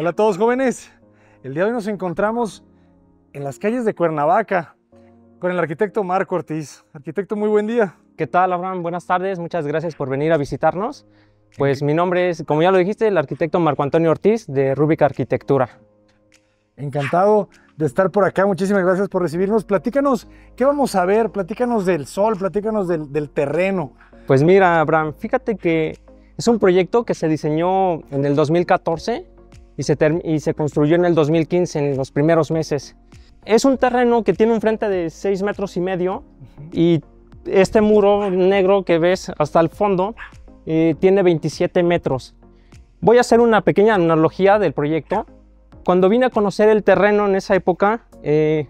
Hola a todos jóvenes, el día de hoy nos encontramos en las calles de Cuernavaca con el arquitecto Marco Ortiz. Arquitecto, muy buen día. ¿Qué tal, Abraham? Buenas tardes, muchas gracias por venir a visitarnos. Pues mi nombre es, como ya lo dijiste, el arquitecto Marco Antonio Ortiz de Rubica Arquitectura. Encantado de estar por acá, muchísimas gracias por recibirnos. Platícanos, ¿qué vamos a ver? Platícanos del sol, platícanos del, del terreno. Pues mira, Abraham, fíjate que es un proyecto que se diseñó en el 2014 y se, y se construyó en el 2015, en los primeros meses. Es un terreno que tiene un frente de 6 metros y medio y este muro negro que ves hasta el fondo eh, tiene 27 metros. Voy a hacer una pequeña analogía del proyecto. Cuando vine a conocer el terreno en esa época, eh,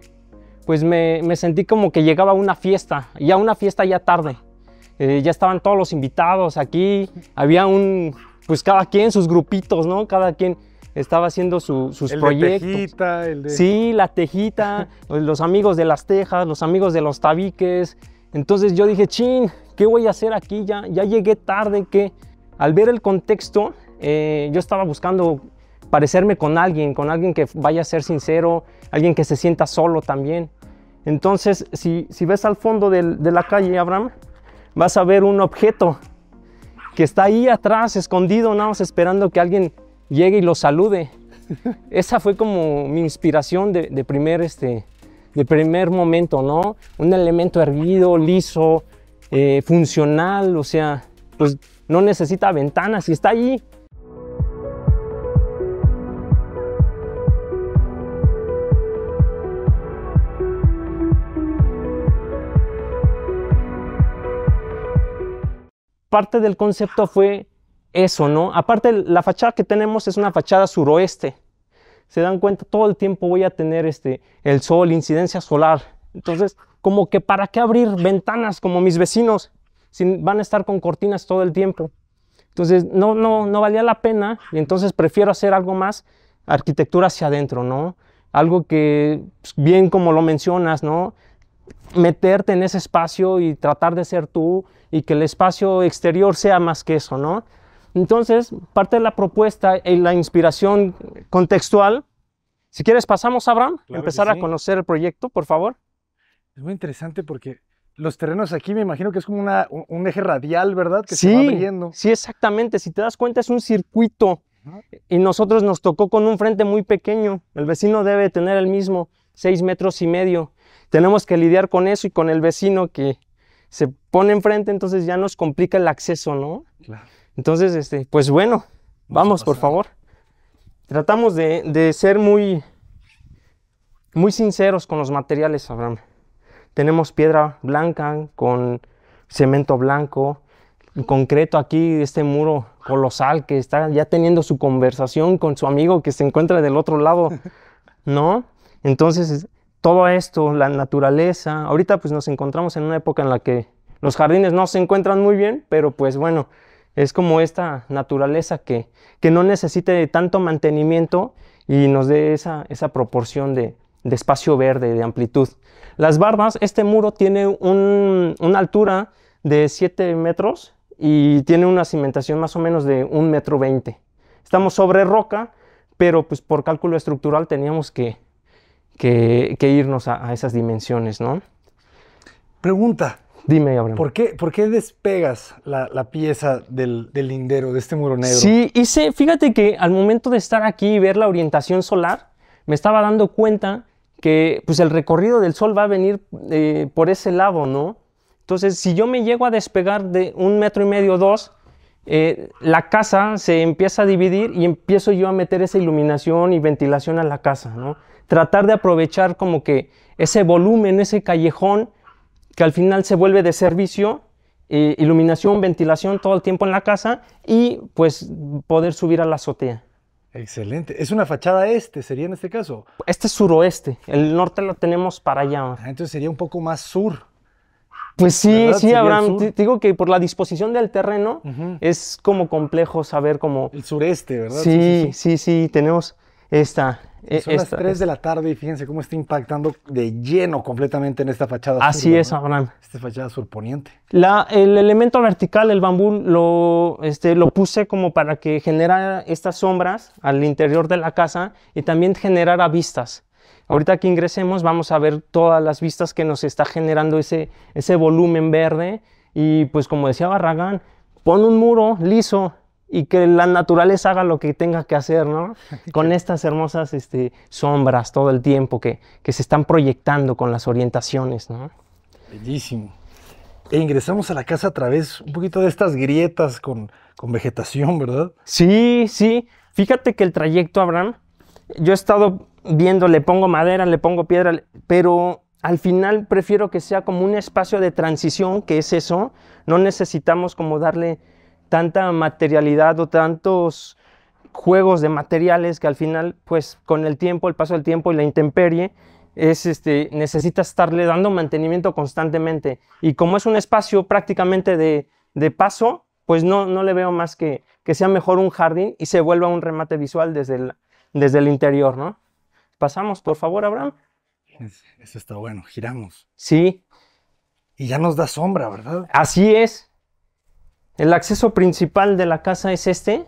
pues me, me, sentí como que llegaba a una fiesta, y a una fiesta ya tarde. Eh, ya estaban todos los invitados aquí, había un, pues cada quien sus grupitos, ¿no? Cada quien estaba haciendo su, sus proyectos. De tejita, Sí, la tejita, los amigos de las tejas, los amigos de los tabiques. Entonces yo dije, chin, ¿qué voy a hacer aquí? Ya, ya llegué tarde, que al ver el contexto, eh, yo estaba buscando parecerme con alguien, con alguien que vaya a ser sincero, alguien que se sienta solo también. Entonces, si, si ves al fondo de la calle, Abraham, vas a ver un objeto que está ahí atrás, escondido, nada más esperando que alguien llegue y lo salude. Esa fue como mi inspiración de, primer, este, de primer momento, ¿no? Un elemento erguido, liso, eh, funcional, o sea, pues no necesita ventanas y está allí. Parte del concepto fue eso, ¿no? Aparte, la fachada que tenemos es una fachada suroeste. Se dan cuenta, todo el tiempo voy a tener este, el sol, incidencia solar. Entonces, como que para qué abrir ventanas como mis vecinos si van a estar con cortinas todo el tiempo. Entonces, no, no, no valía la pena y entonces prefiero hacer algo más arquitectura hacia adentro, ¿no? Algo que, pues, bien como lo mencionas, ¿no? Meterte en ese espacio y tratar de ser tú y que el espacio exterior sea más que eso, ¿no? Entonces, parte de la propuesta y la inspiración contextual. Si quieres, pasamos, Abraham, a empezar a conocer el proyecto, por favor. Es muy interesante porque los terrenos aquí me imagino que es como un eje radial, ¿verdad? Que sí, Sí, exactamente. Si te das cuenta, es un circuito. Y nosotros nos tocó con un frente muy pequeño. El vecino debe tener el mismo, seis metros y medio. Tenemos que lidiar con eso y con el vecino que se pone enfrente, entonces ya nos complica el acceso, ¿no? Claro. Entonces, este, pues bueno, vamos, por favor. Tratamos de, ser muy, muy sinceros con los materiales, Abraham. Tenemos piedra blanca con cemento blanco, concreto aquí, este muro colosal que está ya teniendo su conversación con su amigo que se encuentra del otro lado, ¿no? Entonces, todo esto, la naturaleza, ahorita pues nos encontramos en una época en la que los jardines no se encuentran muy bien, pero pues bueno, es como esta naturaleza que, no necesite de tanto mantenimiento y nos dé esa, proporción de, espacio verde, de amplitud. Las barbas, este muro tiene una altura de 7 metros y tiene una cimentación más o menos de 1 metro 20. Estamos sobre roca, pero pues por cálculo estructural teníamos que, irnos a, a, esas dimensiones, ¿no? Pregunta, Dime, Abraham. ¿Por qué, despegas la, pieza del, lindero, de este muro negro? Sí, hice, fíjate que al momento de estar aquí y ver la orientación solar, me estaba dando cuenta que pues, el recorrido del sol va a venir eh, por ese lado, ¿no? Entonces, si yo me llego a despegar de un metro y medio, o dos, eh, la casa se empieza a dividir y empiezo yo a meter esa iluminación y ventilación a la casa, ¿no? Tratar de aprovechar como que ese volumen, ese callejón que al final se vuelve de servicio, eh, iluminación, ventilación todo el tiempo en la casa y pues poder subir a la azotea. Excelente. ¿Es una fachada este, sería en este caso? Este es suroeste, el norte lo tenemos para allá. Ah, entonces sería un poco más sur. Pues sí, sí, Abraham. digo que por la disposición del terreno es como complejo saber cómo. El sureste, ¿verdad? sí, sí, sí tenemos esta... son e, las 3 de la tarde y fíjense cómo está impactando de lleno completamente en esta fachada. Así es, Abraham. Esta fachada surponiente. La, el elemento vertical, el bambú, lo, este, lo puse como para que generara estas sombras al interior de la casa y también generara vistas. Ahorita que ingresemos vamos a ver todas las vistas que nos está generando ese, ese volumen verde y pues como decía Barragán, pon un muro liso, y que la naturaleza haga lo que tenga que hacer, ¿no? Con estas hermosas este, sombras todo el tiempo que, se están proyectando con las orientaciones, ¿no? Bellísimo. E ingresamos a la casa a través un poquito de estas grietas con, con vegetación, ¿verdad? Sí, sí. Fíjate que el trayecto, Abraham, yo he estado viendo, le pongo madera, le pongo piedra, pero al final prefiero que sea como un espacio de transición, que es eso. No necesitamos como darle tanta materialidad o tantos juegos de materiales que al final, pues con el tiempo, el paso del tiempo y la intemperie, es este, necesita estarle dando mantenimiento constantemente. Y como es un espacio prácticamente de, paso, pues no, no le veo más que, que sea mejor un jardín y se vuelva un remate visual desde el, desde el interior, ¿no? Pasamos, por favor, Abraham. Eso está bueno, giramos. Sí. Y ya nos da sombra, ¿verdad? Así es. El acceso principal de la casa es este.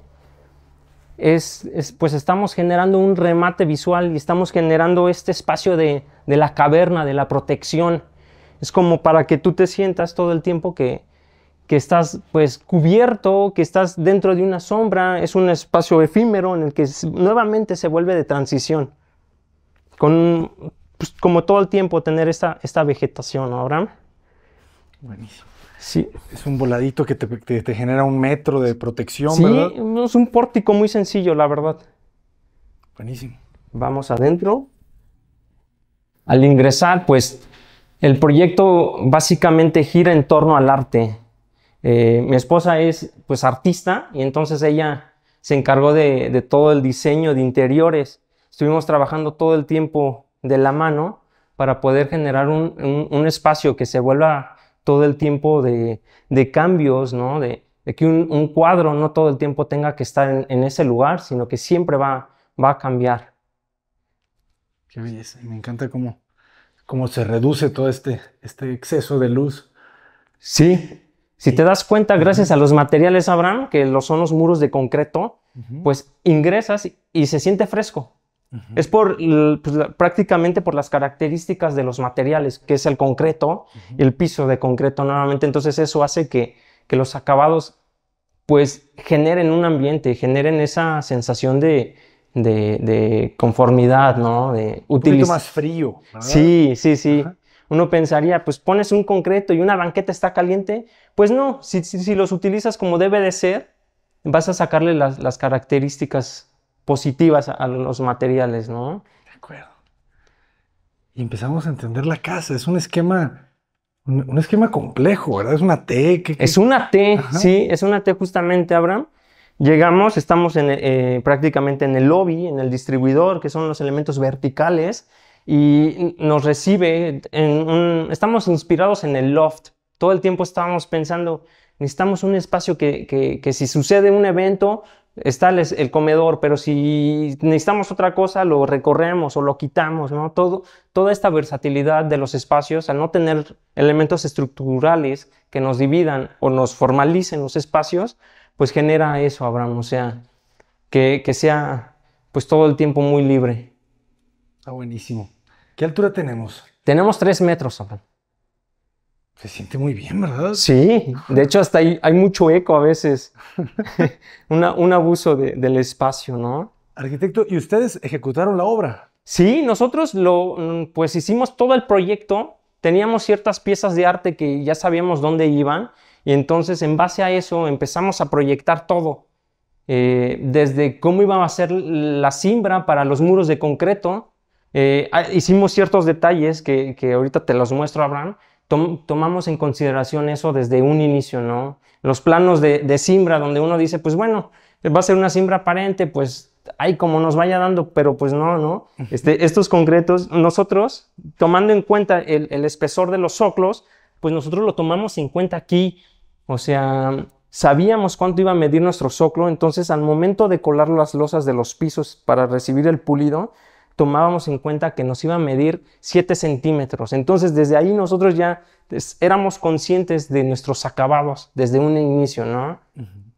Es, pues estamos generando un remate visual y estamos generando este espacio de, la caverna, de la protección. Es como para que tú te sientas todo el tiempo que, estás pues cubierto, que estás dentro de una sombra, es un espacio efímero en el que nuevamente se vuelve de transición. Con, pues, como todo el tiempo tener esta, esta vegetación ahora. Buenísimo. Sí. Es un voladito que te, genera un metro de protección, sí, es un pórtico muy sencillo, la verdad. Buenísimo. Vamos adentro. Al ingresar, pues, el proyecto básicamente gira en torno al arte. Eh, mi esposa es, pues, artista y entonces ella se encargó de, todo el diseño de interiores. Estuvimos trabajando todo el tiempo de la mano para poder generar un, espacio que se vuelva todo el tiempo de, cambios, ¿no? de, que un, cuadro no todo el tiempo tenga que estar en, ese lugar, sino que siempre va, va a cambiar. Qué belleza, me encanta cómo, cómo se reduce todo este, este exceso de luz. Sí, si te das cuenta, gracias a los materiales, Abraham, que son los muros de concreto, pues ingresas y se siente fresco. Es por pues, prácticamente por las características de los materiales, que es el concreto el piso de concreto normalmente. Entonces eso hace que, los acabados pues generen un ambiente, generen esa sensación de, conformidad, ¿no? De un poquito más frío. Sí, sí, sí. Uno pensaría, pues pones un concreto y una banqueta está caliente. Pues no, si, si, los utilizas como debe de ser, vas a sacarle las, las características positivas a los materiales, ¿no? De acuerdo. Y empezamos a entender la casa. Es un esquema, un, esquema complejo, ¿verdad? Es una T. Es una T, sí, es una T justamente, Abraham. Llegamos, estamos eh, prácticamente en el lobby, en el distribuidor, que son los elementos verticales, y nos recibe, en estamos inspirados en el loft. Todo el tiempo estábamos pensando, necesitamos un espacio que si sucede un evento, está el, comedor, pero si necesitamos otra cosa, lo recorremos o lo quitamos, ¿no? Todo, toda esta versatilidad de los espacios, al no tener elementos estructurales que nos dividan o nos formalicen los espacios, pues genera eso, Abraham, o sea, que, que sea pues todo el tiempo muy libre. Está buenísimo. ¿Qué altura tenemos? Tenemos tres metros, Abraham. Se siente muy bien, ¿verdad? Sí, de hecho hasta hay, hay mucho eco a veces, un abuso del espacio, ¿no? Arquitecto, ¿y ustedes ejecutaron la obra? Sí, nosotros lo, mm, pues hicimos todo el proyecto, teníamos ciertas piezas de arte que ya sabíamos dónde iban y entonces en base a eso empezamos a proyectar todo, eh, desde cómo iba a ser la simbra para los muros de concreto, eh, ah, hicimos ciertos detalles que, que ahorita te los muestro, Abraham, tomamos en consideración eso desde un inicio, ¿no? Los planos de, simbra, donde uno dice, pues bueno, va a ser una simbra aparente, pues hay como nos vaya dando, pero pues no, ¿no? Este, estos concretos, nosotros, tomando en cuenta el, el, espesor de los soclos, pues nosotros lo tomamos en cuenta aquí, o sea, sabíamos cuánto iba a medir nuestro soclo, entonces al momento de colar las losas de los pisos para recibir el pulido, tomábamos en cuenta que nos iba a medir 7 centímetros. Entonces desde ahí nosotros ya éramos conscientes de nuestros acabados desde un inicio, ¿no?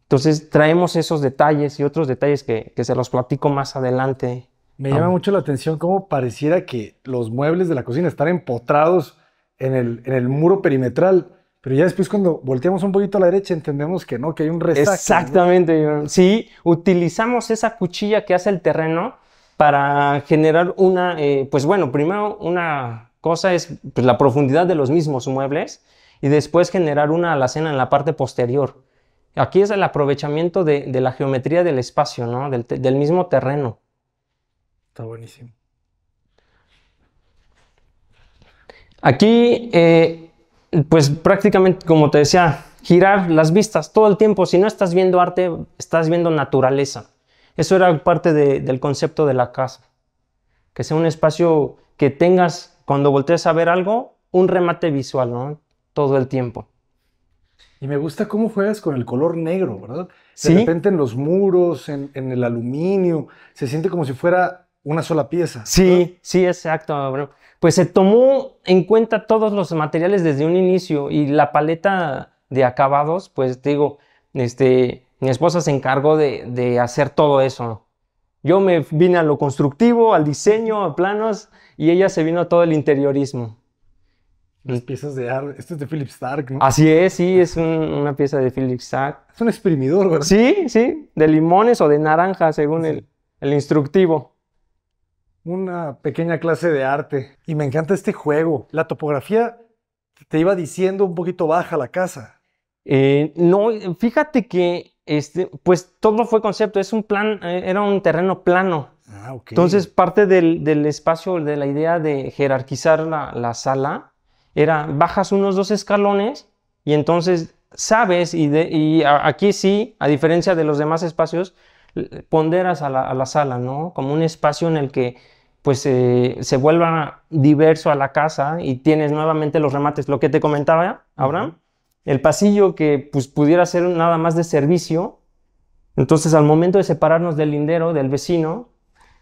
Entonces traemos esos detalles y otros detalles que, se los platico más adelante. Me llama mucho la atención cómo pareciera que los muebles de la cocina están empotrados en el, muro perimetral. Pero ya después cuando volteamos un poquito a la derecha entendemos que no, que hay un resto Exactamente. Si Sí, utilizamos esa cuchilla que hace el terreno para generar una, eh, pues bueno, primero una cosa es pues, la profundidad de los mismos muebles y después generar una alacena en la parte posterior. Aquí es el aprovechamiento de, la geometría del espacio, ¿no? Del, mismo terreno. Está buenísimo. Aquí, eh, pues prácticamente, como te decía, girar las vistas todo el tiempo. Si no estás viendo arte, estás viendo naturaleza. Eso era parte del concepto de la casa. Que sea un espacio que tengas, cuando voltees a ver algo, un remate visual, ¿no? Todo el tiempo. Y me gusta cómo juegas con el color negro, ¿verdad? De repente en los muros, en, el aluminio, se siente como si fuera una sola pieza. Sí, sí, exacto. Pues se tomó en cuenta todos los materiales desde un inicio y la paleta de acabados, pues digo, este, mi esposa se encargó de, hacer todo eso. Yo me vine a lo constructivo, al diseño, a planos, y ella se vino a todo el interiorismo. Las piezas de arte. Esto es de Philip Stark, ¿no? Así es, sí, es una pieza de Philip Stark. Es un exprimidor, ¿verdad? Sí, sí, de limones o de naranja, según el, el, instructivo. Una pequeña clase de arte. Y me encanta este juego. La topografía te iba diciendo un poquito baja la casa. Eh, no, eh, fíjate que este, pues todo fue concepto, es un plan, eh, era un terreno plano. Ah, Entonces, parte del, espacio, de la idea de jerarquizar la, sala, era bajas unos dos escalones y entonces sabes, y, aquí sí, a diferencia de los demás espacios, ponderas a la, sala, ¿no? Como un espacio en el que pues se vuelva diverso a la casa y tienes nuevamente los remates, lo que te comentaba, Abraham el pasillo que pues, pudiera ser nada más de servicio. Entonces, al momento de separarnos del lindero, del vecino,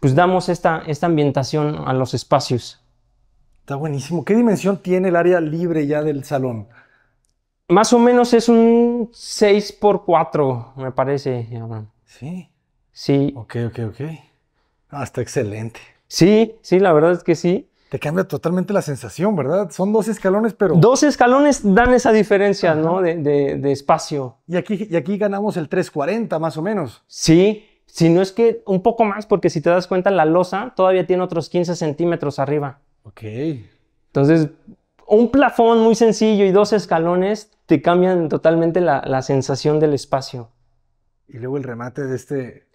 pues damos esta, esta ambientación a los espacios. Está buenísimo. ¿Qué dimensión tiene el área libre ya del salón? Más o menos es un 6 x 4 me parece, Sí. Sí. Ok, ok, ok. Ah, está excelente. Sí, sí, la verdad es que sí te cambia totalmente la sensación, ¿verdad? Son dos escalones, pero... Dos escalones dan esa diferencia, ¿no? De, espacio. Y aquí, y aquí ganamos el 340, más o menos. Sí, si no es que un poco más, porque si te das cuenta, la losa todavía tiene otros 15 centímetros arriba. Ok. Entonces, un plafón muy sencillo y dos escalones te cambian totalmente la sensación del espacio. Y luego el remate de este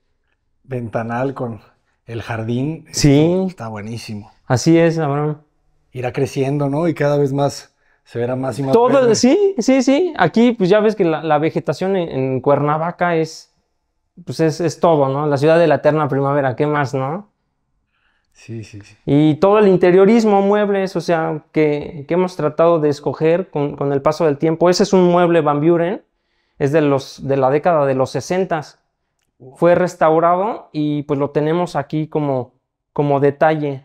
ventanal con el jardín. Está buenísimo. Así es, Abraham. Irá creciendo, ¿no? Y cada vez más se verá más y más. Todo, sí, sí, sí. Aquí, pues ya ves que la, vegetación en, Cuernavaca es, pues es, todo, ¿no? La ciudad de la eterna primavera, ¿qué más, no? Sí, sí, sí. Y todo el interiorismo, muebles, o sea, que, hemos tratado de escoger con, el paso del tiempo. Ese es un mueble Van Buren, es de, los, de la década de los 60 fue restaurado y pues lo tenemos aquí como, como detalle.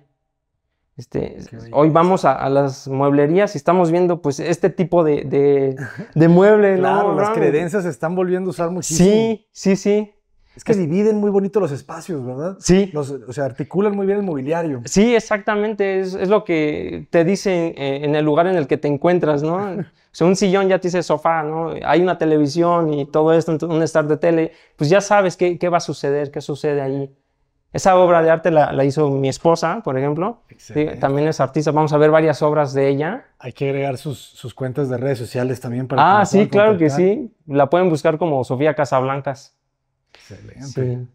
Este, hoy vamos a, las mueblerías y estamos viendo pues este tipo de, de, muebles. las credencias se están volviendo a usar muchísimo. Sí, sí, sí. Es que dividen muy bonito los espacios, ¿verdad? Sí. o sea, articulan muy bien el mobiliario. Sí, exactamente. Es, lo que te dicen eh, en, el lugar en el que te encuentras, ¿no? o sea, un sillón ya te dice sofá, ¿no? Hay una televisión y todo esto, un estar de tele. Pues ya sabes qué, va a suceder, qué sucede ahí. Esa obra de arte la, hizo mi esposa, por ejemplo. también es artista. Vamos a ver varias obras de ella. Hay que agregar sus, cuentas de redes sociales también para... Ah, sí, claro que sí. La pueden buscar como Sofía Casablancas. Excelente.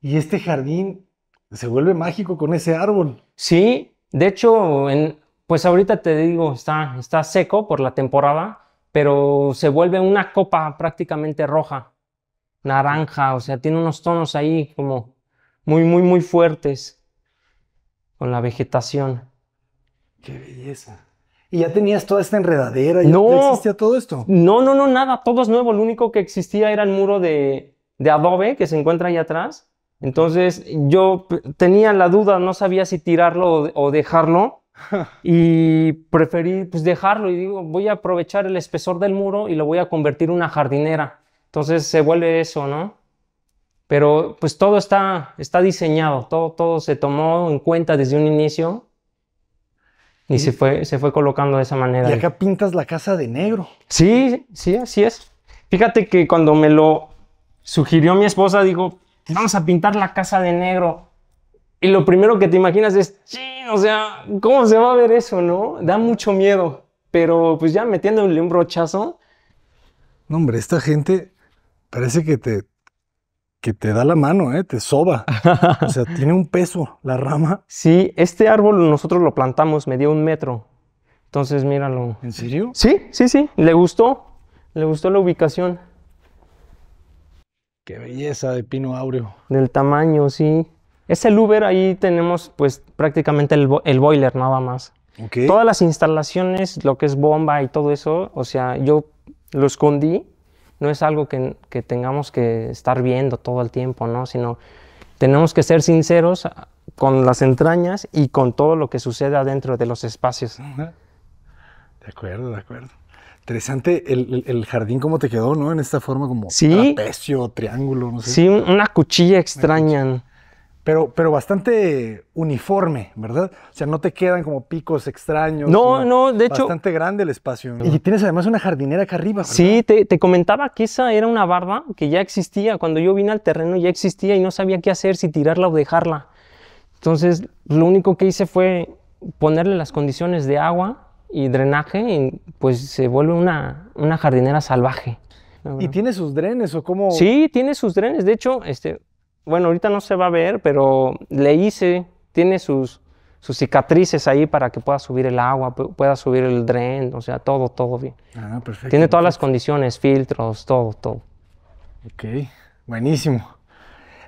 Y este jardín se vuelve mágico con ese árbol. Sí, de hecho, pues ahorita te digo, está, está seco por la temporada, pero se vuelve una copa prácticamente roja, naranja, o sea, tiene unos tonos ahí como muy, muy, muy fuertes con la vegetación. Qué belleza. ¿Y ya tenías toda esta enredadera? ¿Ya existía todo esto? No, no, no, nada, todo es nuevo. Lo único que existía era el muro de, de adobe que se encuentra ahí atrás. Entonces yo tenía la duda, no sabía si tirarlo o, dejarlo y preferí pues dejarlo y digo, voy a aprovechar el espesor del muro y lo voy a convertir en una jardinera. Entonces se vuelve eso, ¿no? Pero pues todo está, está diseñado, todo, todo se tomó en cuenta desde un inicio y, se, fue, se fue colocando de esa manera. Y acá pintas la casa de negro. Sí, sí, así es. Fíjate que cuando me lo, sugirió mi esposa, dijo, pues vamos a pintar la casa de negro. Y lo primero que te imaginas es, sí, o sea, ¿cómo se va a ver eso, no? Da mucho miedo. Pero pues ya metiéndole un brochazo. No, hombre, esta gente parece que te, que te da la mano, ¿eh? te soba. o sea, tiene un peso la rama. Sí, este árbol nosotros lo plantamos, me dio un metro. Entonces, míralo. ¿En serio? Sí, sí, sí. Le gustó. Le gustó la ubicación. Qué belleza de pino áureo. Del tamaño, sí. Ese el Uber, ahí tenemos pues prácticamente el, boiler nada más. Okay. Todas las instalaciones, lo que es bomba y todo eso, o sea, yo lo escondí. No es algo que, que tengamos que estar viendo todo el tiempo, ¿no? Sino tenemos que ser sinceros con las entrañas y con todo lo que sucede adentro de los espacios. De acuerdo, de acuerdo. Interesante el, el, jardín cómo te quedó, ¿no? En esta forma como ¿Sí? trapecio, triángulo, no sé. Sí, una cuchilla extraña. Pero, pero bastante uniforme, ¿verdad? O sea, no te quedan como picos extraños. No, no, de hecho... Bastante grande el espacio. ¿no? Y tienes además una jardinera acá arriba. ¿verdad? Sí, te, te comentaba que esa era una barba que ya existía. Cuando yo vine al terreno ya existía y no sabía qué hacer, si tirarla o dejarla. Entonces, lo único que hice fue ponerle las condiciones de agua, y drenaje, y pues se vuelve una, una jardinera salvaje. ¿Y tiene sus drenes o cómo? Sí, tiene sus drenes. De hecho, este, bueno, ahorita no se va a ver, pero le hice, tiene sus, sus cicatrices ahí para que pueda subir el agua, pueda subir el dren, o sea, todo, todo bien. Ah, perfecto. Tiene todas las condiciones, filtros, todo, todo. Ok, buenísimo.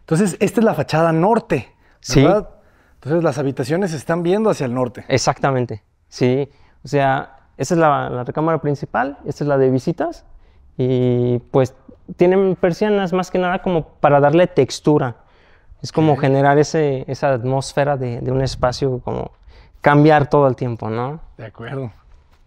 Entonces, esta es la fachada norte, ¿verdad? Sí. Entonces, las habitaciones se están viendo hacia el norte. Exactamente, sí. O sea, esa es la, recámara principal, esta es la de visitas y pues tienen persianas más que nada como para darle textura. Es como generar esa atmósfera de, un espacio, como cambiar todo el tiempo, ¿no? De acuerdo.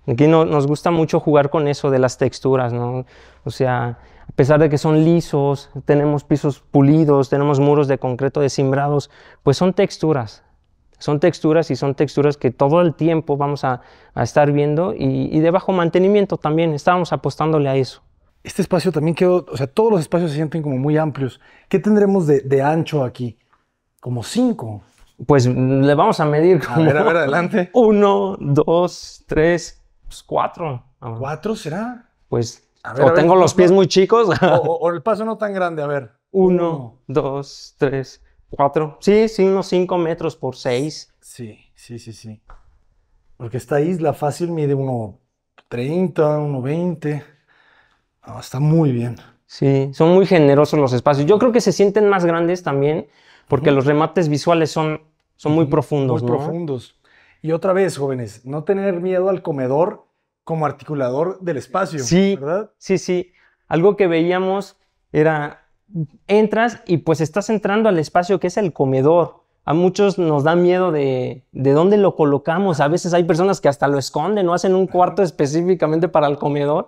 Aquí no, nos gusta mucho jugar con eso de las texturas, ¿no? O sea, a pesar de que son lisos, tenemos pisos pulidos, tenemos muros de concreto desimbrados, pues son texturas. Son texturas y son texturas que todo el tiempo vamos a, estar viendo y, de bajo mantenimiento también. Estábamos apostándole a eso. Este espacio también quedó, o sea, todos los espacios se sienten como muy amplios. ¿Qué tendremos de, ancho aquí? Como cinco. Pues mm, le vamos a medir A ver, a ver, adelante. Uno, dos, tres, pues cuatro. ¿Cuatro será? Pues. o tengo los pies muy chicos. O, el paso no tan grande, a ver. Uno. dos, tres, Cuatro. Sí, sí, unos cinco metros por seis. Sí, sí, sí, sí. Porque esta isla fácil mide uno 1,30, 1,20. veinte. está muy bien. Sí, son muy generosos los espacios. Yo creo que se sienten más grandes también porque los remates visuales son, son muy profundos. Muy profundos. Y otra vez, jóvenes, no tener miedo al comedor como articulador del espacio. Sí, ¿verdad? Sí, sí. Algo que veíamos era entras y pues estás entrando al espacio que es el comedor. A muchos nos da miedo de, de dónde lo colocamos. A veces hay personas que hasta lo esconden, no hacen un cuarto específicamente para el comedor.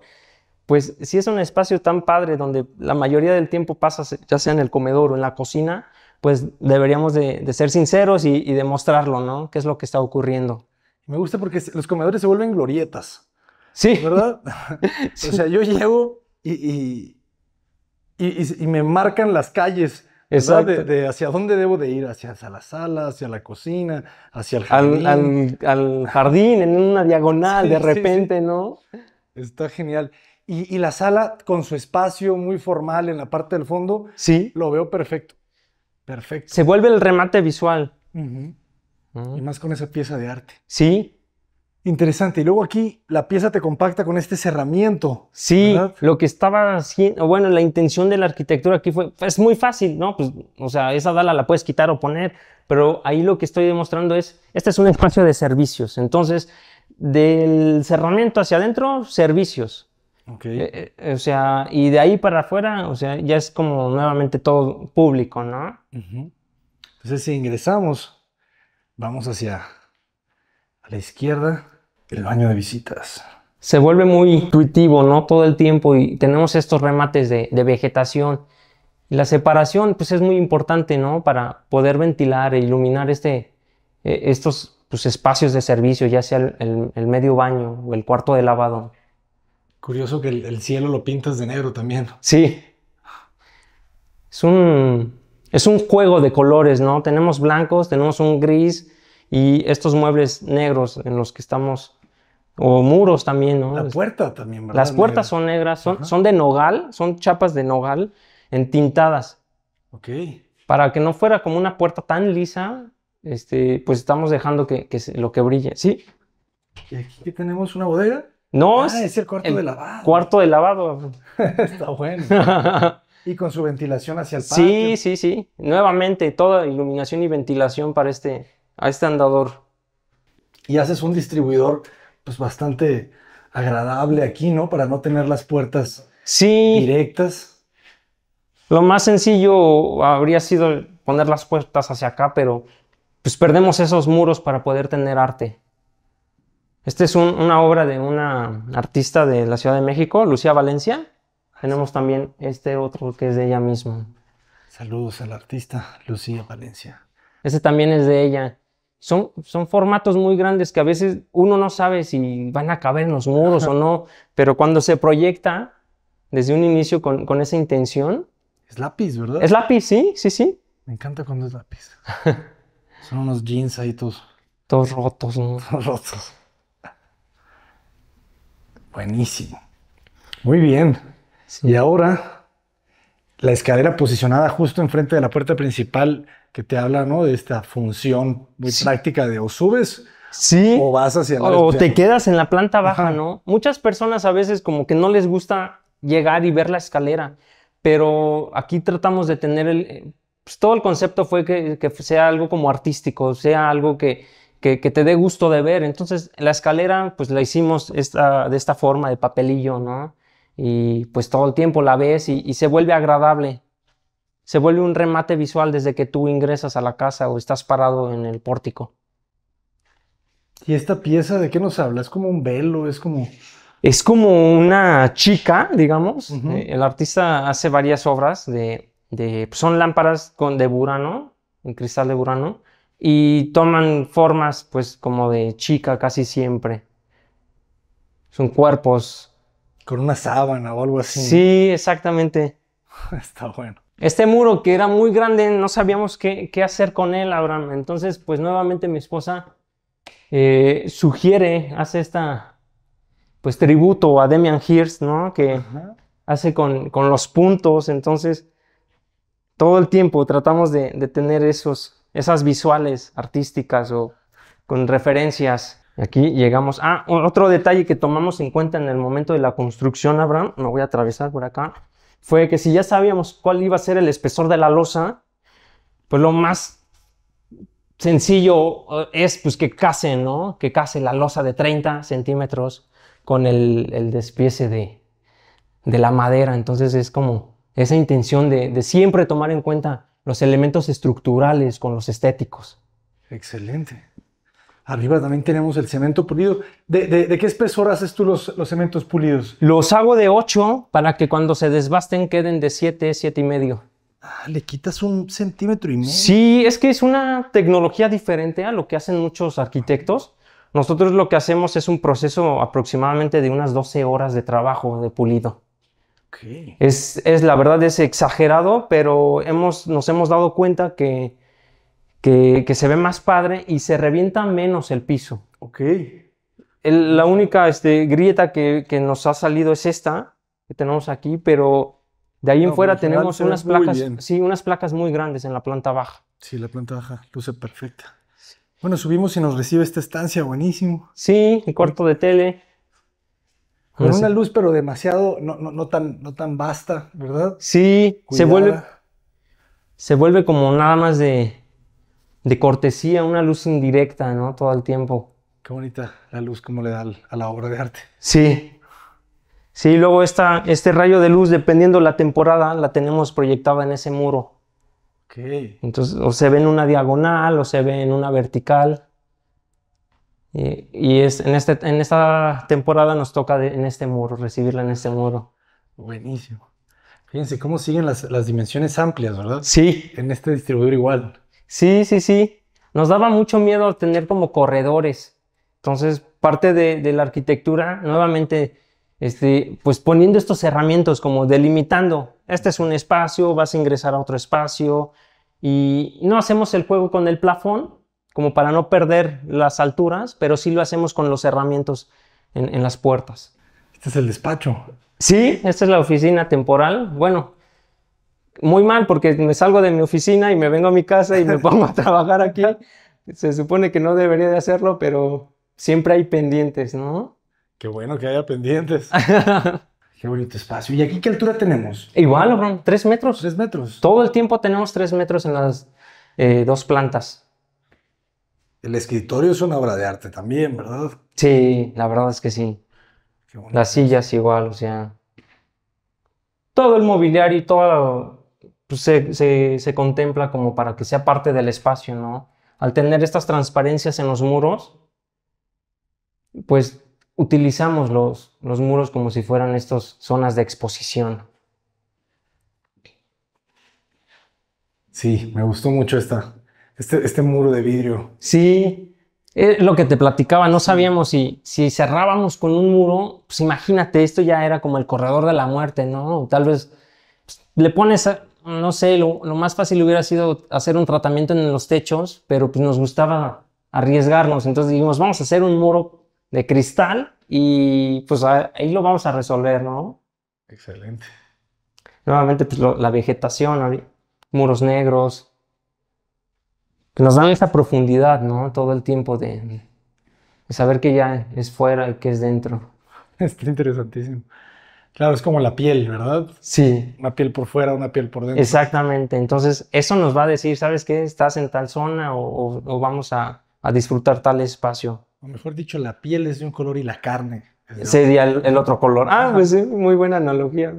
Pues si es un espacio tan padre donde la mayoría del tiempo pasa ya sea en el comedor o en la cocina, pues deberíamos de, ser sinceros y, demostrarlo, ¿no? ¿Qué es lo que está ocurriendo? Me gusta porque los comedores se vuelven glorietas. Sí. ¿Verdad? O sea, yo llego y y, me marcan las calles. De, de, hacia dónde debo de ir, hacia, la sala, hacia la cocina, hacia el jardín. Al, jardín, en una diagonal, de repente, ¿no? Está genial. Y, la sala con su espacio muy formal en la parte del fondo, sí. lo veo perfecto. Perfecto. Se vuelve el remate visual. Y más con esa pieza de arte. Sí, Interesante. Y luego aquí la pieza te compacta con este cerramiento. Sí, lo que estaba haciendo, bueno, la intención de la arquitectura aquí fue, es muy fácil, ¿no? Pues, o sea, esa dala la puedes quitar o poner, pero ahí lo que estoy demostrando es, este es un espacio de servicios. Entonces, del cerramiento hacia adentro, servicios. ok, eh, eh, eh, o sea, y de ahí para afuera, o sea, ya es como nuevamente todo público, ¿no? Entonces, si ingresamos, vamos hacia a la izquierda el baño de visitas. Se vuelve muy intuitivo, ¿no? Todo el tiempo y tenemos estos remates de, vegetación. La separación, pues es muy importante, ¿no? Para poder ventilar e iluminar este, eh, estos pues, espacios de servicio, ya sea el, medio baño o el cuarto de lavado. Curioso que el, cielo lo pintas de negro también. Sí. Es es un juego de colores, ¿no? Tenemos blancos, tenemos un gris y estos muebles negros en los que estamos o muros también, ¿no? La puerta también, ¿verdad? Las puertas son negras, son, son de nogal, son chapas de nogal entintadas. Ok. Para que no fuera como una puerta tan lisa, este, pues estamos dejando que, lo que brille, ¿sí? ¿Y aquí tenemos una bodega? No, ah, es, el cuarto de lavado. Cuarto de lavado. Está bueno. y con su ventilación hacia el patio. Sí, sí, sí. Nuevamente, toda iluminación y ventilación para este, a este andador. Y haces un distribuidor pues bastante agradable aquí, ¿no? Para no tener las puertas sí. directas. Lo más sencillo habría sido poner las puertas hacia acá, pero pues perdemos esos muros para poder tener arte. Esta es una obra de una artista de la Ciudad de México, Lucía Valencia. Tenemos también este otro que es de ella misma. Saludos al artista Lucía Valencia. Este también es de ella son, formatos muy grandes que a veces uno no sabe si van a caber en los muros o no, pero cuando se proyecta desde un inicio con, esa intención. Es lápiz, ¿verdad? Es lápiz, sí, sí, sí. Me encanta cuando es lápiz. Son unos jeans ahí todos. Todos rotos, ¿no? Todos rotos. Buenísimo. Muy bien. Y ahora, la escalera posicionada justo enfrente de la puerta principal que te habla ¿no? de esta función muy práctica de o subes sí. o vas hacia la O te quedas en la planta baja, ¿no? Muchas personas a veces como que no les gusta llegar y ver la escalera, pero aquí tratamos de tener el... Eh, pues, todo el concepto fue que, sea algo como artístico, sea algo que, que, te dé gusto de ver. Entonces, la escalera, pues la hicimos esta, de esta forma, de papelillo, ¿no? Y pues todo el tiempo la ves y se vuelve agradable se vuelve un remate visual desde que tú ingresas a la casa o estás parado en el pórtico. ¿Y esta pieza de qué nos habla? ¿Es como un velo? ¿Es como...? Es como una chica, digamos. Eh, el artista hace varias obras de... de pues, son lámparas con, de burano, en cristal de burano, y toman formas pues como de chica casi siempre. Son cuerpos. Con una sábana o algo así. Sí, exactamente. Está bueno. Este muro que era muy grande, no sabíamos qué, hacer con él, Abraham. Entonces, pues nuevamente mi esposa eh, sugiere, hace esta, pues tributo a Demian Hirst, ¿no? Que hace con, los puntos. Entonces, todo el tiempo tratamos de, tener esos, esas visuales artísticas o con referencias Aquí llegamos. Ah, otro detalle que tomamos en cuenta en el momento de la construcción, Abraham. Me voy a atravesar por acá fue que si ya sabíamos cuál iba a ser el espesor de la losa, pues lo más sencillo eh, es pues que case, ¿no? Que case la losa de 30 centímetros con el, despiece de, la madera. Entonces es como esa intención de siempre tomar en cuenta los elementos estructurales con los estéticos. Excelente. Arriba también tenemos el cemento pulido. ¿De, qué espesor haces tú los, cementos pulidos? Los hago de 8 para que cuando se desbasten queden de 7, 7 y medio. Ah, le quitas un centímetro y medio. Sí, es que es una tecnología diferente a lo que hacen muchos arquitectos. Nosotros lo que hacemos es un proceso aproximadamente de unas 12 horas de trabajo de pulido. Okay. Es, es, la verdad, es exagerado, pero hemos, nos hemos dado cuenta que que, se ve más padre y se revienta menos el piso. Ok. la única este, grieta que, nos ha salido es esta que tenemos aquí, pero de ahí en fuera tenemos unas placas, sí, unas placas muy grandes en la planta baja. Sí, la planta baja luce perfecta. Bueno, subimos y nos recibe esta estancia, buenísimo. Sí, el cuarto de tele. Con una luz, pero demasiado, no, tan, no tan vasta, ¿verdad? Sí, se vuelve, se vuelve como nada más de, de cortesía, una luz indirecta, ¿no? Todo el tiempo. Qué bonita la luz como le da a la obra de arte. Sí. Sí, luego esta, este rayo de luz, dependiendo la temporada, la tenemos proyectada en ese muro. Ok. Entonces, o se ve en una diagonal, o se ve en una vertical. Y, es, en, este, en esta temporada nos toca en este muro, recibirla en este muro. Buenísimo. Fíjense cómo siguen las, las dimensiones amplias, ¿verdad? Sí. En este distribuidor igual. Sí, sí, sí. Nos daba mucho miedo tener como corredores. Entonces, parte de, la arquitectura, nuevamente, este, pues poniendo estos herramientas, como delimitando, este es un espacio, vas a ingresar a otro espacio, y no hacemos el juego con el plafón, como para no perder las alturas, pero sí lo hacemos con los herramientas en, en las puertas. Este es el despacho. Sí, esta es la oficina temporal. Bueno, muy mal porque me salgo de mi oficina y me vengo a mi casa y me pongo a trabajar aquí. Se supone que no debería de hacerlo, pero siempre hay pendientes, ¿no? Qué bueno que haya pendientes. Qué bonito espacio. ¿Y aquí qué altura tenemos? Igual, tres metros. Tres metros. Todo el tiempo tenemos tres metros en las eh, dos plantas. El escritorio es una obra de arte también, ¿verdad? Sí, la verdad es que sí. las sillas igual, o sea. Todo el mobiliario y todo pues, se, contempla como para que sea parte del espacio, ¿no? Al tener estas transparencias en los muros, pues utilizamos los, los muros como si fueran estas zonas de exposición. Sí, me gustó mucho esta, este, este muro de vidrio. Sí, es lo que te platicaba, no sabíamos si, si cerrábamos con un muro, pues imagínate, esto ya era como el corredor de la muerte, ¿no? Tal vez pues, le pones no sé, lo, más fácil hubiera sido hacer un tratamiento en los techos, pero pues nos gustaba arriesgarnos. Entonces dijimos, vamos a hacer un muro de cristal y pues ahí lo vamos a resolver, ¿no? Excelente. Nuevamente, pues, la vegetación, muros negros, que nos dan esa profundidad, ¿no? Todo el tiempo de, de saber que ya es fuera y que es dentro. Está interesantísimo. Claro, es como la piel, ¿verdad? Sí. Una piel por fuera, una piel por dentro. Exactamente. Entonces, eso nos va a decir, ¿sabes qué? Estás en tal zona o, vamos a, disfrutar tal espacio. O mejor dicho, la piel es de un color y la carne. Sería el, otro color. Ah, pues sí, muy buena analogía.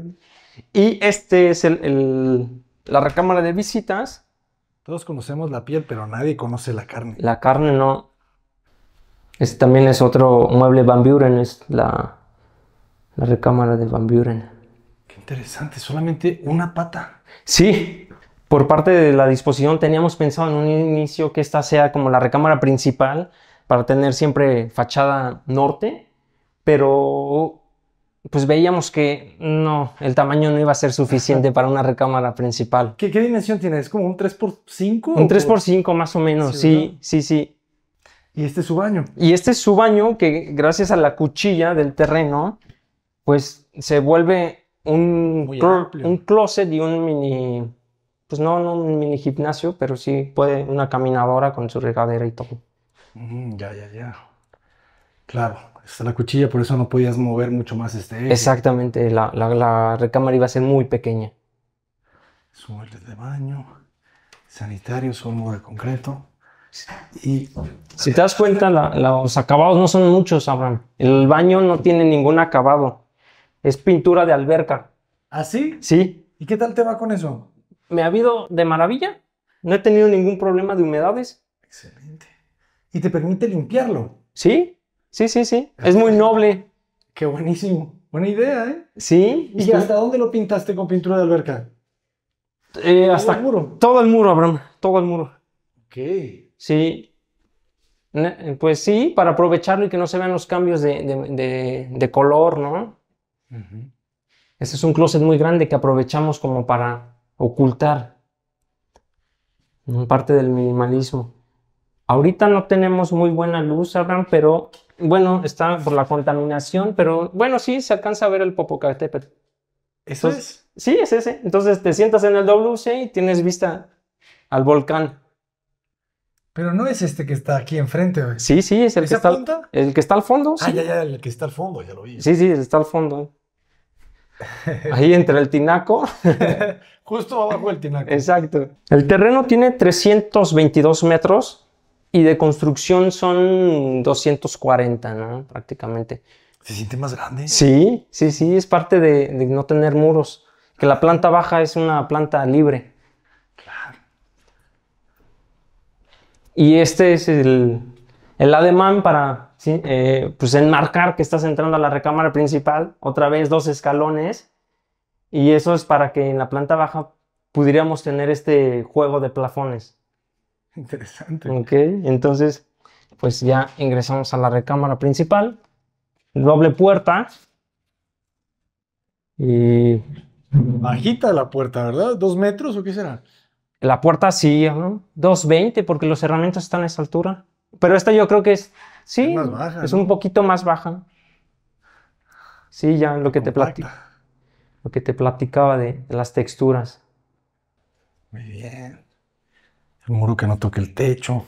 Y este es el, la recámara de visitas. Todos conocemos la piel, pero nadie conoce la carne. La carne no. Este también es otro mueble Van Buren, es la, la recámara de Van Buren. Qué interesante, solamente una pata. Sí, por parte de la disposición teníamos pensado en un inicio que esta sea como la recámara principal para tener siempre fachada norte, pero pues veíamos que no, el tamaño no iba a ser suficiente para una recámara principal. ¿Qué, qué dimensión tiene? ¿Es como un 3x5? Un 3x5 más o menos, sí, sí, sí. ¿Y este es su baño? Y este es su baño que gracias a la cuchilla del terreno pues se vuelve un, un closet y un mini, pues no, no un mini gimnasio, pero sí puede una caminadora con su regadera y todo. Mm, ya, ya, ya. Claro, está la cuchilla, por eso no podías mover mucho más este Exactamente, la, recámara iba a ser muy pequeña. muerte de baño, sanitario, suelmo de concreto. Y... Si te das cuenta, los acabados no son muchos, Abraham. El baño no tiene ningún acabado es pintura de alberca. ¿Ah, sí? Sí. ¿Y qué tal te va con eso? Me ha habido de maravilla. No he tenido ningún problema de humedades. Excelente. ¿Y te permite limpiarlo? Sí, sí, sí, sí. Es muy noble. Qué buenísimo. Buena idea, ¿eh? Sí. ¿Y, hasta dónde lo pintaste con pintura de alberca? Eh, hasta el muro. Todo el muro, Abraham. Todo el muro. Ok. Sí. Pues sí, para aprovecharlo y que no se vean los cambios de, de color, ¿no? Ese es un closet muy grande que aprovechamos como para ocultar parte del minimalismo. Ahorita no tenemos muy buena luz, Abraham, pero bueno, está por la contaminación, pero bueno, sí se alcanza a ver el Popocatépetl. ¿Eso es? Sí, es ese. Entonces te sientas en el WC y tienes vista al volcán. Pero no es este que está aquí enfrente, güey. Sí, sí, es el que está el que está al fondo. Ah, ya, ya, el que está al fondo, ya lo vi. Sí, sí, está al fondo. Ahí entre el tinaco. Justo abajo del tinaco. Exacto. El terreno tiene 322 metros y de construcción son 240, ¿no? Prácticamente. ¿Se siente más grande? Sí, sí, sí, es parte de, de no tener muros. Que la planta baja es una planta libre. Claro. Y este es el, el ademán para eh, pues enmarcar que estás entrando a la recámara principal, otra vez dos escalones, y eso es para que en la planta baja pudiéramos tener este juego de plafones. Interesante. Ok, entonces pues ya ingresamos a la recámara principal, doble puerta y... Bajita la puerta, ¿verdad? ¿Dos metros o qué será? La puerta sí, ¿no? 2.20 porque los herramientas están a esa altura. Pero esta yo creo que es. Sí, es, un poquito más baja. Sí, ya lo que te platicaba. lo que te platicaba de, las texturas. Muy bien. El muro que no toque el techo.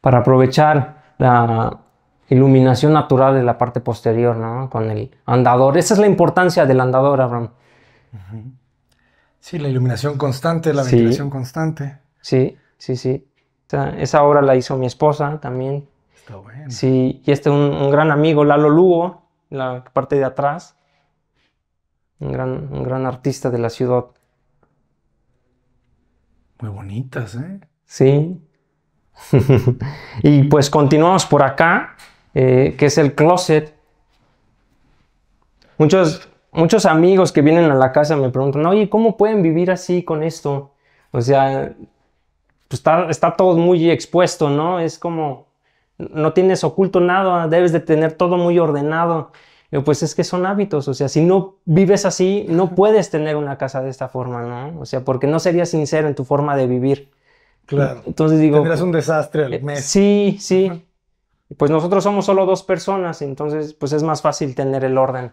Para aprovechar la iluminación natural de la parte posterior, ¿no? Con el andador. Esa es la importancia del andador, Abraham. Sí, la iluminación constante, la ventilación constante. Sí, sí, sí esa obra la hizo mi esposa también. Está bueno. Sí, y este es un gran amigo, Lalo Lugo, la parte de atrás. Un gran, un gran artista de la ciudad. Muy bonitas, ¿eh? Sí. y pues continuamos por acá, eh, que es el closet. Muchos, muchos amigos que vienen a la casa me preguntan, oye, ¿cómo pueden vivir así con esto? O sea, pues, está, todo muy expuesto, ¿no? Es como, no tienes oculto nada, debes de tener todo muy ordenado. Pues es que son hábitos, o sea, si no vives así, no puedes tener una casa de esta forma, ¿no? O sea, porque no sería sincero en tu forma de vivir. Claro. Entonces digo... Tendrás un desastre al eh, mes. Sí, sí. Pues nosotros somos solo dos personas, entonces pues es más fácil tener el orden.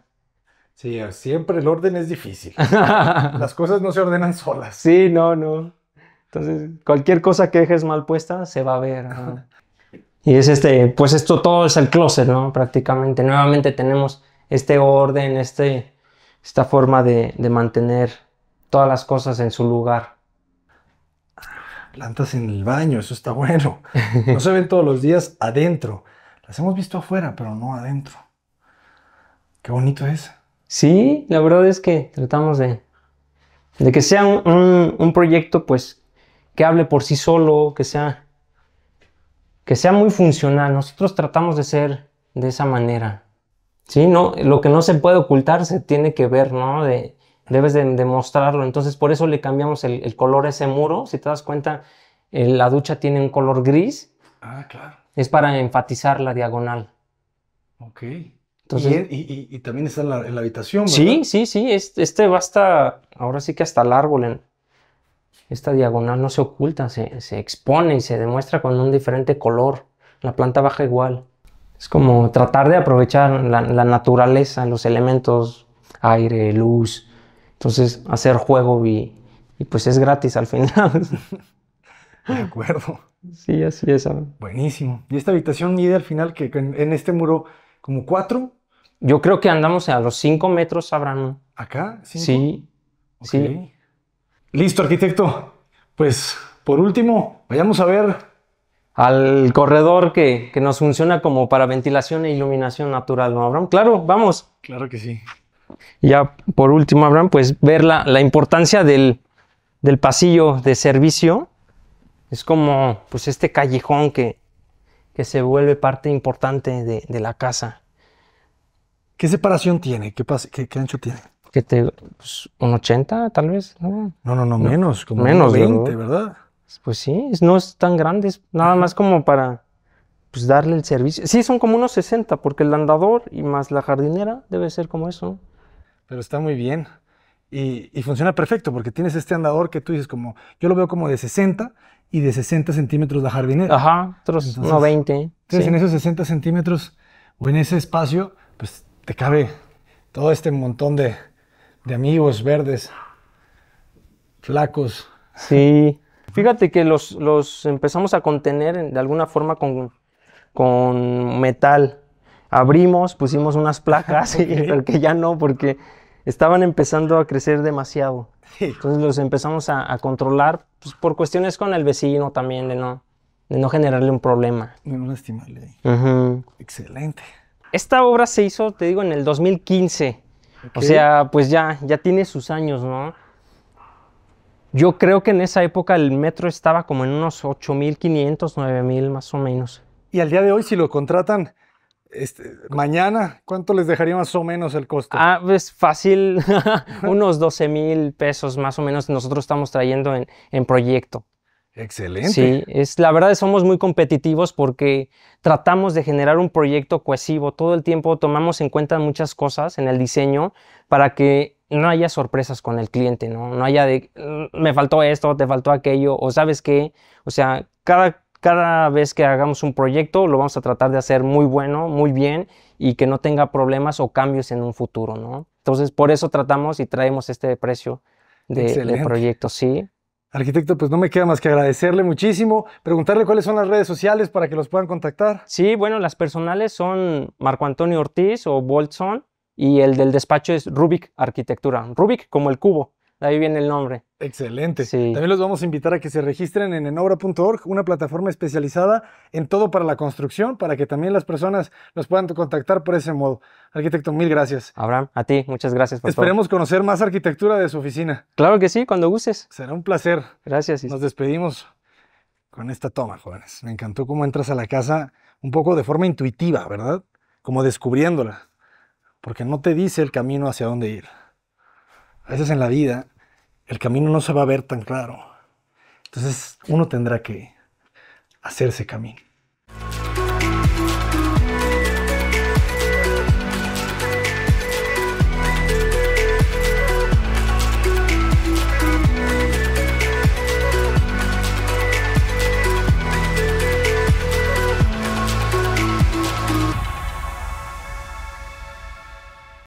Sí, siempre el orden es difícil. Las cosas no se ordenan solas. Sí, no, no. Entonces, cualquier cosa que dejes mal puesta se va a ver. Y es este, pues esto todo es el closet, ¿no? Prácticamente. Nuevamente tenemos este orden, este, esta forma de, mantener todas las cosas en su lugar. Plantas en el baño, eso está bueno. No se ven todos los días adentro. Las hemos visto afuera, pero no adentro. Qué bonito es. Sí, la verdad es que tratamos de, de que sea un proyecto pues que hable por sí solo, que sea, que sea muy funcional. Nosotros tratamos de ser de esa manera. ¿sí? No, lo que no se puede ocultar se tiene que ver, ¿no? De, debes de demostrarlo. Entonces, por eso le cambiamos el, color a ese muro. Si te das cuenta, eh, la ducha tiene un color gris. Ah, claro. Es para enfatizar la diagonal. Ok. Entonces, y, también está en la, habitación, ¿verdad? Sí, sí, sí. Este, este va hasta, ahora sí que hasta el árbol. En, esta diagonal no se oculta, se, expone y se demuestra con un diferente color. La planta baja igual. Es como tratar de aprovechar la, naturaleza, los elementos, aire, luz. Entonces, hacer juego y, pues es gratis al final. De acuerdo. Sí, así es. Buenísimo. Y esta habitación mide al final que en, este muro como cuatro. Yo creo que andamos a los cinco metros, sabrán. ¿Acá? Sí. Sí. Listo, arquitecto. Pues por último, vayamos a ver. Al corredor que, nos funciona como para ventilación e iluminación natural, ¿no, Abraham? Claro, vamos. Claro que sí. Ya por último, Abraham, pues ver la, importancia del, del pasillo de servicio. Es como pues este callejón que, que se vuelve parte importante de, la casa. ¿Qué separación tiene? qué ancho tiene? que te, pues, un 80 tal vez, ¿no? No, no, menos, como menos, 20, ¿verdad? Pues sí, no es tan grande, nada más como para pues, darle el servicio. Sí, son como unos 60, porque el andador y más la jardinera debe ser como eso. Pero está muy bien. Y, funciona perfecto, porque tienes este andador que tú dices como, yo lo veo como de 60 y de 60 centímetros la jardinera. Ajá, otros 90. Entonces, entonces en esos 60 centímetros o en ese espacio, pues te cabe todo este montón de, de amigos verdes, flacos. Sí. Fíjate que los, los empezamos a contener de alguna forma con, con metal. Abrimos, pusimos unas placas, pero que ya no, porque estaban empezando a crecer demasiado. Entonces los empezamos a, controlar pues, por cuestiones con el vecino también, de no, de no generarle un problema. no lastimarle. Excelente. Esta obra se hizo, te digo, en el 2015. O sea, pues ya, ya tiene sus años, ¿no? Yo creo que en esa época el metro estaba como en unos 8.500, 9.000 más o menos. Y al día de hoy, si lo contratan, este, mañana, ¿cuánto les dejaría más o menos el costo? Ah, pues fácil, unos $12,000 mil pesos más o menos nosotros estamos trayendo en proyecto. Excelente. Sí, es, la verdad somos muy competitivos porque tratamos de generar un proyecto cohesivo. Todo el tiempo tomamos en cuenta muchas cosas en el diseño para que no haya sorpresas con el cliente, ¿no? No haya de, mm, me faltó esto, te faltó aquello, o sabes qué. O sea, cada, cada vez que hagamos un proyecto lo vamos a tratar de hacer muy bueno, muy bien y que no tenga problemas o cambios en un futuro, ¿no? Entonces, por eso tratamos y traemos este precio de, de proyecto, sí. Arquitecto, pues no me queda más que agradecerle muchísimo, preguntarle cuáles son las redes sociales para que los puedan contactar. Sí, bueno, las personales son Marco Antonio Ortiz o Bolson y el del despacho es Rubik Arquitectura, Rubik como el cubo ahí viene el nombre. Excelente. También los vamos a invitar a que se registren en enobra.org, una plataforma especializada en todo para la construcción, para que también las personas nos puedan contactar por ese modo. Arquitecto, mil gracias. Abraham, a ti, muchas gracias por Esperemos conocer más arquitectura de su oficina. Claro que sí, cuando gustes. Será un placer. Gracias. Nos despedimos con esta toma, jóvenes. Me encantó cómo entras a la casa un poco de forma intuitiva, ¿verdad? Como descubriéndola, porque no te dice el camino hacia dónde ir a veces en la vida el camino no se va a ver tan claro. Entonces uno tendrá que hacerse camino.